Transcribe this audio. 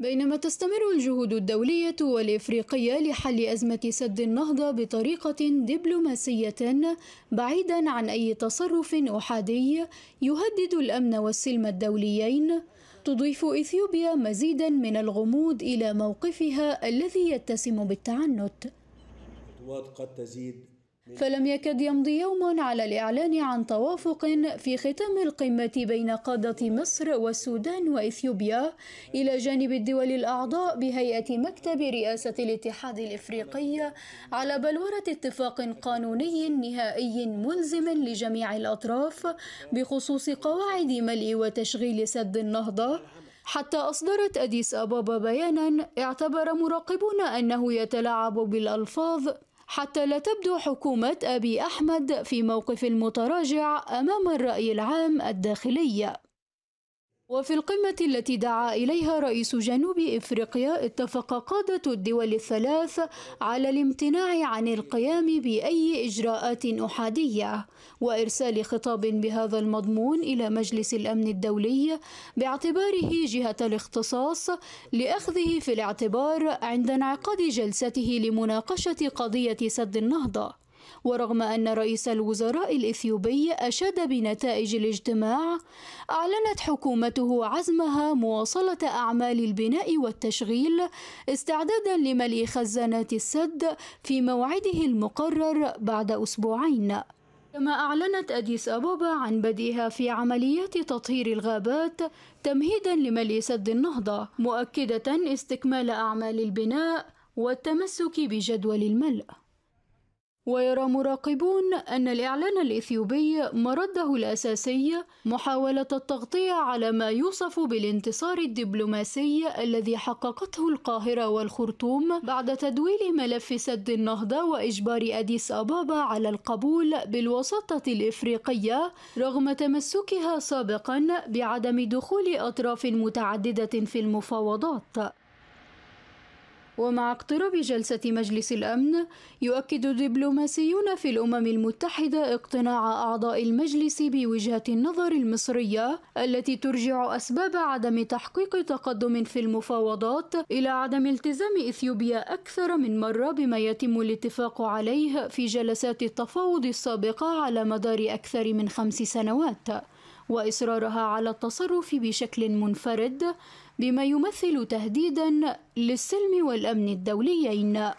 بينما تستمر الجهود الدولية والإفريقية لحل أزمة سد النهضة بطريقة دبلوماسية بعيدا عن أي تصرف أحادي يهدد الأمن والسلم الدوليين تضيف إثيوبيا مزيدا من الغموض إلى موقفها الذي يتسم بالتعنت قد تزيد فلم يكد يمضي يوم على الإعلان عن توافق في ختام القمة بين قادة مصر والسودان وإثيوبيا إلى جانب الدول الأعضاء بهيئة مكتب رئاسة الاتحاد الإفريقي على بلورة اتفاق قانوني نهائي ملزم لجميع الأطراف بخصوص قواعد ملء وتشغيل سد النهضة حتى أصدرت أديس أبابا بيانا اعتبر مراقبون أنه يتلاعب بالألفاظ حتى لا تبدو حكومة أبي أحمد في موقف متراجع أمام الرأي العام الداخلي وفي القمة التي دعا إليها رئيس جنوب إفريقيا اتفق قادة الدول الثلاث على الامتناع عن القيام بأي إجراءات أحادية وإرسال خطاب بهذا المضمون إلى مجلس الأمن الدولي باعتباره جهة الاختصاص لأخذه في الاعتبار عند انعقاد جلسته لمناقشة قضية سد النهضة ورغم أن رئيس الوزراء الإثيوبي أشاد بنتائج الاجتماع أعلنت حكومته عزمها مواصلة أعمال البناء والتشغيل استعدادا لملء خزانات السد في موعده المقرر بعد أسبوعين كما أعلنت أديس أبابا عن بدئها في عمليات تطهير الغابات تمهيدا لملء سد النهضة مؤكدة استكمال أعمال البناء والتمسك بجدول الملء ويرى مراقبون أن الإعلان الإثيوبي مرده الأساسي محاولة التغطية على ما يوصف بالانتصار الدبلوماسي الذي حققته القاهرة والخرطوم بعد تدويل ملف سد النهضة وإجبار أديس أبابا على القبول بالوساطة الإفريقية رغم تمسكها سابقا بعدم دخول أطراف متعددة في المفاوضات ومع اقتراب جلسة مجلس الأمن يؤكد دبلوماسيون في الأمم المتحدة اقتناع أعضاء المجلس بوجهة النظر المصرية التي ترجع أسباب عدم تحقيق تقدم في المفاوضات إلى عدم التزام إثيوبيا أكثر من مرة بما يتم الاتفاق عليه في جلسات التفاوض السابقة على مدار أكثر من خمس سنوات واصرارها على التصرف بشكل منفرد بما يمثل تهديدا للسلم والامن الدوليين